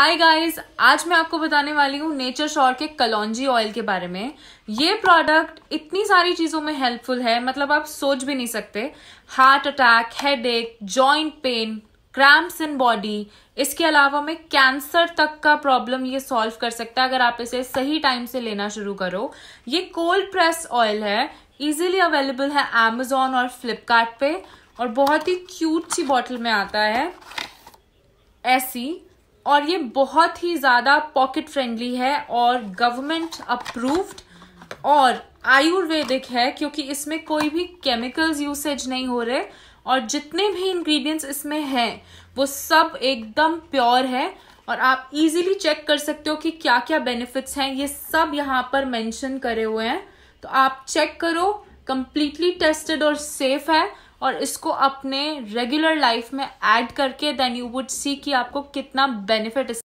hi guys आज मैं आपको बताने वाली हूँ नेचर शॉर के कलौजी ऑयल के बारे में ये प्रोडक्ट इतनी सारी चीज़ों में हेल्पफुल है मतलब आप सोच भी नहीं सकते हार्ट अटैक हेड एक joint pain cramps in body इसके अलावा में कैंसर तक का प्रॉब्लम ये सॉल्व कर सकता है अगर आप इसे सही टाइम से लेना शुरू करो ये कोल्ड प्रेस ऑयल है इजिली अवेलेबल है एमेजोन और फ्लिपकार्ट और बहुत ही क्यूट सी बॉटल में आता है ऐसी और ये बहुत ही ज़्यादा पॉकेट फ्रेंडली है और गवर्नमेंट अप्रूव्ड और आयुर्वेदिक है क्योंकि इसमें कोई भी केमिकल्स यूसेज नहीं हो रहे और जितने भी इंग्रेडिएंट्स इसमें हैं वो सब एकदम प्योर है और आप इजीली चेक कर सकते हो कि क्या क्या बेनिफिट्स हैं ये सब यहाँ पर मेंशन करे हुए हैं तो आप चेक करो कंप्लीटली टेस्टेड और सेफ है और इसको अपने रेगुलर लाइफ में ऐड करके देन यू वुड सी कि आपको कितना बेनिफिट